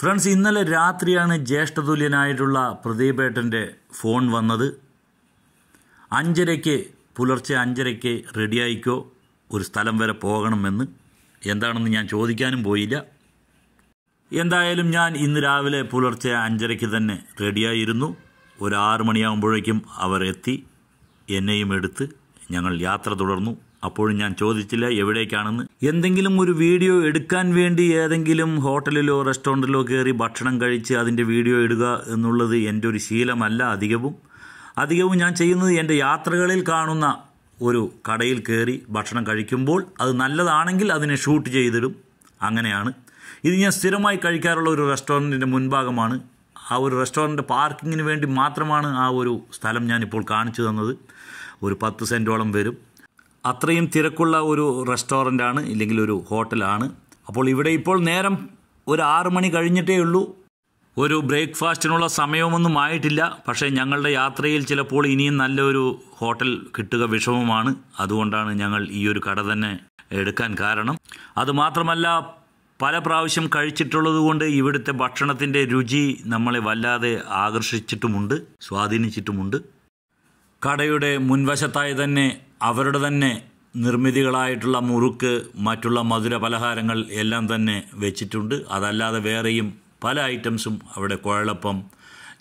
friends ഇന്നലെ രാത്രിയാണ് ജ്യേഷ്ഠതുല്യനായിട്ടുള്ള പ്രദീപേട്ടൻ്റെ phone വന്നത് അഞ്ചരയ്ക്ക് പുലർച്ചെ അഞ്ചരയ്ക്ക് റെഡിയായിക്കോ ഒരു സ്ഥലം വരെ പോകണമെന്ന് എന്താണെന്ന് ഞാൻ ചോദിക്കാനും പോയില്ല എന്തായാലും ഞാൻ ഇന്ന് രാവിലെ പുലർച്ചെ അഞ്ചരയ്ക്ക് തന്നെ റെഡിയായിരുന്നു ഒരു ആറ് മണിയാകുമ്പോഴേക്കും അവർ എത്തി എന്നെയും എടുത്ത് ഞങ്ങൾ യാത്ര തുടർന്നു അപ്പോഴും ഞാൻ ചോദിച്ചില്ല എവിടേക്കാണെന്ന് എന്തെങ്കിലും ഒരു വീഡിയോ എടുക്കാൻ വേണ്ടി ഏതെങ്കിലും ഹോട്ടലിലോ റെസ്റ്റോറൻറ്റിലോ കയറി ഭക്ഷണം കഴിച്ച് അതിൻ്റെ വീഡിയോ ഇടുക എന്നുള്ളത് എൻ്റെ ഒരു ശീലമല്ല അധികവും അധികവും ഞാൻ ചെയ്യുന്നത് എൻ്റെ യാത്രകളിൽ കാണുന്ന ഒരു കടയിൽ കയറി ഭക്ഷണം കഴിക്കുമ്പോൾ അത് നല്ലതാണെങ്കിൽ അതിനെ ഷൂട്ട് ചെയ്തിടും അങ്ങനെയാണ് ഇത് ഞാൻ സ്ഥിരമായി കഴിക്കാറുള്ള ഒരു റെസ്റ്റോറൻറ്റിൻ്റെ മുൻഭാഗമാണ് ആ ഒരു റെസ്റ്റോറൻറ്റ് പാർക്കിങ്ങിന് വേണ്ടി മാത്രമാണ് ആ ഒരു സ്ഥലം ഞാനിപ്പോൾ കാണിച്ചു തന്നത് ഒരു പത്ത് സെൻറ്റോളം വരും അത്രയും തിരക്കുള്ള ഒരു റെസ്റ്റോറൻ്റാണ് ഇല്ലെങ്കിൽ ഒരു ഹോട്ടലാണ് അപ്പോൾ ഇവിടെ ഇപ്പോൾ നേരം ഒരു ആറ് മണി കഴിഞ്ഞിട്ടേ ഉള്ളൂ ഒരു ബ്രേക്ക്ഫാസ്റ്റിനുള്ള സമയമൊന്നും ആയിട്ടില്ല പക്ഷേ ഞങ്ങളുടെ യാത്രയിൽ ചിലപ്പോൾ ഇനിയും നല്ലൊരു ഹോട്ടൽ കിട്ടുക വിഷമമാണ് അതുകൊണ്ടാണ് ഞങ്ങൾ ഈ ഒരു കട തന്നെ എടുക്കാൻ കാരണം അതുമാത്രമല്ല പല പ്രാവശ്യം കഴിച്ചിട്ടുള്ളതുകൊണ്ട് ഇവിടുത്തെ ഭക്ഷണത്തിൻ്റെ രുചി നമ്മളെ വല്ലാതെ ആകർഷിച്ചിട്ടുമുണ്ട് സ്വാധീനിച്ചിട്ടുമുണ്ട് കടയുടെ മുൻവശത്തായി തന്നെ അവരുടെ തന്നെ നിർമ്മിതികളായിട്ടുള്ള മുറുക്ക് മറ്റുള്ള മധുര പലഹാരങ്ങൾ എല്ലാം തന്നെ വെച്ചിട്ടുണ്ട് അതല്ലാതെ വേറെയും പല ഐറ്റംസും അവിടെ കുഴലപ്പം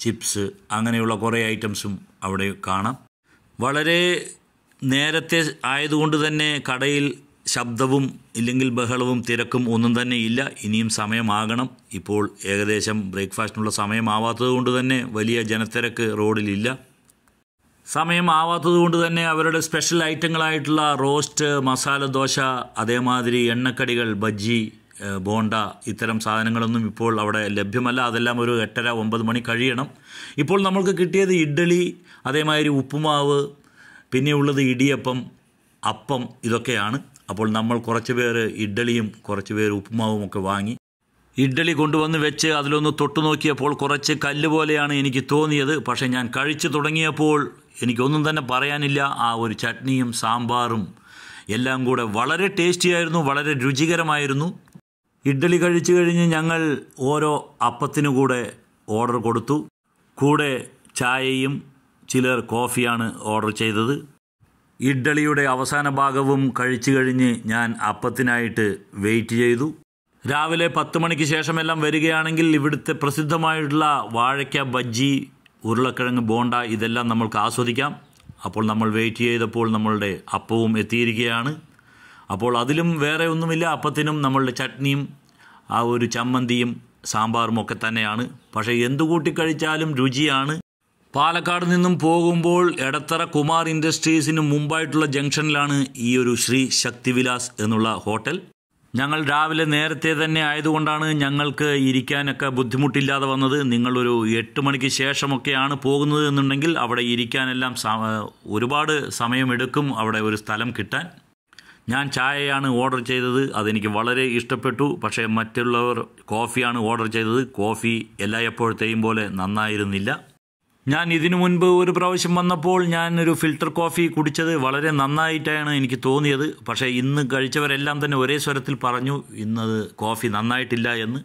ചിപ്സ് അങ്ങനെയുള്ള കുറേ ഐറ്റംസും അവിടെ കാണാം വളരെ നേരത്തെ ആയതുകൊണ്ട് തന്നെ കടയിൽ ശബ്ദവും ഇല്ലെങ്കിൽ ബഹളവും തിരക്കും ഒന്നും തന്നെ ഇല്ല ഇനിയും സമയമാകണം ഇപ്പോൾ ഏകദേശം ബ്രേക്ക്ഫാസ്റ്റിനുള്ള സമയമാവാത്തത് കൊണ്ട് തന്നെ വലിയ ജനത്തിരക്ക് റോഡിലില്ല സമയം ആവാത്തതുകൊണ്ട് തന്നെ അവരുടെ സ്പെഷ്യൽ ഐറ്റങ്ങളായിട്ടുള്ള റോസ്റ്റ് മസാല ദോശ അതേമാതിരി എണ്ണക്കടികൾ ബജ്ജി ബോണ്ട ഇത്തരം സാധനങ്ങളൊന്നും ഇപ്പോൾ അവിടെ ലഭ്യമല്ല അതെല്ലാം ഒരു എട്ടര ഒമ്പത് മണി കഴിയണം ഇപ്പോൾ നമ്മൾക്ക് കിട്ടിയത് ഇഡ്ഡലി അതേമാതിരി ഉപ്പുമാവ് പിന്നെയുള്ളത് ഇടിയപ്പം അപ്പം ഇതൊക്കെയാണ് അപ്പോൾ നമ്മൾ കുറച്ച് പേർ ഇഡ്ഡലിയും കുറച്ച് പേർ ഉപ്പുമാവും ഒക്കെ വാങ്ങി ഇഡ്ഡലി കൊണ്ടുവന്ന് വെച്ച് അതിലൊന്ന് തൊട്ടു നോക്കിയപ്പോൾ കുറച്ച് കല്ല് പോലെയാണ് എനിക്ക് തോന്നിയത് പക്ഷേ ഞാൻ കഴിച്ചു തുടങ്ങിയപ്പോൾ എനിക്കൊന്നും തന്നെ പറയാനില്ല ആ ഒരു ചട്നിയും സാമ്പാറും എല്ലാം കൂടെ വളരെ ടേസ്റ്റിയായിരുന്നു വളരെ രുചികരമായിരുന്നു ഇഡ്ഡലി കഴിച്ചു കഴിഞ്ഞ് ഞങ്ങൾ ഓരോ അപ്പത്തിനു കൂടെ ഓർഡർ കൊടുത്തു കൂടെ ചായയും ചിലർ കോഫിയാണ് ഓർഡർ ചെയ്തത് ഇഡ്ഡലിയുടെ അവസാന ഭാഗവും കഴിച്ചു കഴിഞ്ഞ് ഞാൻ അപ്പത്തിനായിട്ട് വെയിറ്റ് ചെയ്തു രാവിലെ പത്ത് മണിക്ക് ശേഷമെല്ലാം വരികയാണെങ്കിൽ ഇവിടുത്തെ പ്രസിദ്ധമായിട്ടുള്ള വാഴയ്ക്ക ബജ്ജി ഉരുളക്കിഴങ്ങ് ബോണ്ട ഇതെല്ലാം നമ്മൾക്ക് ആസ്വദിക്കാം അപ്പോൾ നമ്മൾ വെയിറ്റ് ചെയ്തപ്പോൾ നമ്മളുടെ അപ്പവും എത്തിയിരിക്കുകയാണ് അപ്പോൾ അതിലും വേറെ ഒന്നുമില്ല അപ്പത്തിനും നമ്മളുടെ ചട്നിയും ആ ഒരു ചമ്മന്തിയും സാമ്പാറും ഒക്കെ തന്നെയാണ് പക്ഷേ എന്തു കൂട്ടി കഴിച്ചാലും രുചിയാണ് പാലക്കാട് നിന്നും പോകുമ്പോൾ എടത്തറ കുമാർ ഇൻഡസ്ട്രീസിന് മുമ്പായിട്ടുള്ള ജംഗ്ഷനിലാണ് ഈ ഒരു ശ്രീ ശക്തിവിലാസ് എന്നുള്ള ഹോട്ടൽ ഞങ്ങൾ രാവിലെ നേരത്തെ തന്നെ ആയതുകൊണ്ടാണ് ഞങ്ങൾക്ക് ഇരിക്കാനൊക്കെ ബുദ്ധിമുട്ടില്ലാതെ വന്നത് നിങ്ങളൊരു എട്ട് മണിക്ക് ശേഷമൊക്കെയാണ് പോകുന്നത് എന്നുണ്ടെങ്കിൽ അവിടെ ഇരിക്കാനെല്ലാം ഒരുപാട് സമയമെടുക്കും അവിടെ ഒരു സ്ഥലം കിട്ടാൻ ഞാൻ ചായയാണ് ഓർഡർ ചെയ്തത് അതെനിക്ക് വളരെ ഇഷ്ടപ്പെട്ടു പക്ഷേ മറ്റുള്ളവർ കോഫിയാണ് ഓർഡർ ചെയ്തത് കോഫി എല്ലാ എപ്പോഴത്തെയും പോലെ നന്നായിരുന്നില്ല ഞാൻ ഇതിനു മുൻപ് ഒരു പ്രാവശ്യം വന്നപ്പോൾ ഞാൻ ഒരു ഫിൽട്ടർ കോഫി കുടിച്ചത് വളരെ നന്നായിട്ടാണ് എനിക്ക് തോന്നിയത് പക്ഷേ ഇന്ന് കഴിച്ചവരെല്ലാം തന്നെ ഒരേ സ്വരത്തിൽ പറഞ്ഞു ഇന്നത് കോഫി നന്നായിട്ടില്ല എന്ന്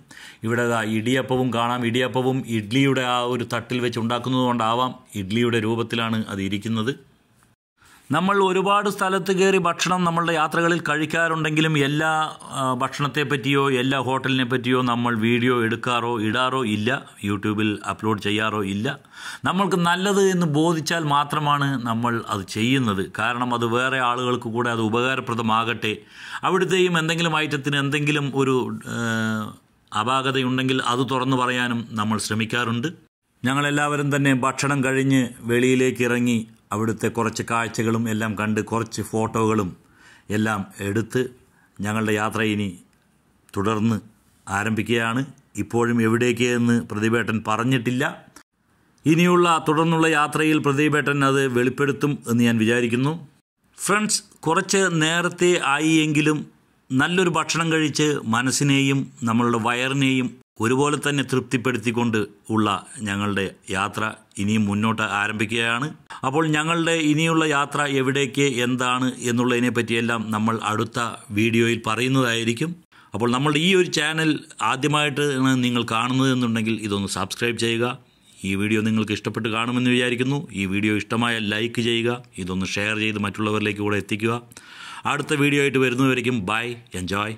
ഇവിടെ ഇടിയപ്പവും കാണാം ഇടിയപ്പവും ഇഡ്ഡലിയുടെ ആ ഒരു തട്ടിൽ വെച്ച് ഉണ്ടാക്കുന്നതുകൊണ്ടാവാം ഇഡ്ഡലിയുടെ രൂപത്തിലാണ് അത് ഇരിക്കുന്നത് നമ്മൾ ഒരുപാട് സ്ഥലത്ത് കയറി ഭക്ഷണം നമ്മളുടെ യാത്രകളിൽ കഴിക്കാറുണ്ടെങ്കിലും എല്ലാ ഭക്ഷണത്തെ പറ്റിയോ എല്ലാ ഹോട്ടലിനെ പറ്റിയോ നമ്മൾ വീഡിയോ എടുക്കാറോ ഇടാറോ ഇല്ല യൂട്യൂബിൽ അപ്ലോഡ് ചെയ്യാറോ ഇല്ല നമ്മൾക്ക് നല്ലത് എന്ന് ബോധിച്ചാൽ മാത്രമാണ് നമ്മൾ അത് ചെയ്യുന്നത് കാരണം അത് വേറെ ആളുകൾക്ക് കൂടെ അത് ഉപകാരപ്രദമാകട്ടെ അവിടുത്തെയും എന്തെങ്കിലും ഐറ്റത്തിന് എന്തെങ്കിലും ഒരു അപാകതയുണ്ടെങ്കിൽ അത് തുറന്നു പറയാനും നമ്മൾ ശ്രമിക്കാറുണ്ട് ഞങ്ങളെല്ലാവരും തന്നെ ഭക്ഷണം കഴിഞ്ഞ് വെളിയിലേക്ക് ഇറങ്ങി അവിടുത്തെ കുറച്ച് കാഴ്ചകളും എല്ലാം കണ്ട് കുറച്ച് ഫോട്ടോകളും എല്ലാം എടുത്ത് ഞങ്ങളുടെ യാത്ര ഇനി തുടർന്ന് ആരംഭിക്കുകയാണ് ഇപ്പോഴും എവിടേക്ക് എന്ന് പ്രതിഭേട്ടൻ പറഞ്ഞിട്ടില്ല ഇനിയുള്ള തുടർന്നുള്ള യാത്രയിൽ പ്രതിഭേട്ടൻ അത് വെളിപ്പെടുത്തും എന്ന് ഞാൻ വിചാരിക്കുന്നു ഫ്രണ്ട്സ് കുറച്ച് നേരത്തെ ആയി എങ്കിലും നല്ലൊരു ഭക്ഷണം കഴിച്ച് മനസ്സിനെയും നമ്മളുടെ വയറിനെയും ഒരുപോലെ തന്നെ തൃപ്തിപ്പെടുത്തിക്കൊണ്ട് ഉള്ള ഞങ്ങളുടെ യാത്ര ഇനിയും മുന്നോട്ട് ആരംഭിക്കുകയാണ് അപ്പോൾ ഞങ്ങളുടെ ഇനിയുള്ള യാത്ര എവിടേക്ക് എന്താണ് എന്നുള്ളതിനെ പറ്റിയെല്ലാം നമ്മൾ അടുത്ത വീഡിയോയിൽ പറയുന്നതായിരിക്കും അപ്പോൾ നമ്മളുടെ ഈ ഒരു ചാനൽ ആദ്യമായിട്ട് നിങ്ങൾ കാണുന്നത് എന്നുണ്ടെങ്കിൽ ഇതൊന്ന് സബ്സ്ക്രൈബ് ചെയ്യുക ഈ വീഡിയോ നിങ്ങൾക്ക് ഇഷ്ടപ്പെട്ട് കാണുമെന്ന് വിചാരിക്കുന്നു ഈ വീഡിയോ ഇഷ്ടമായ ലൈക്ക് ചെയ്യുക ഇതൊന്ന് ഷെയർ ചെയ്ത് മറ്റുള്ളവരിലേക്ക് കൂടെ എത്തിക്കുക അടുത്ത വീഡിയോ ആയിട്ട് വരുന്നവരേക്കും ബൈ എൻജോയ്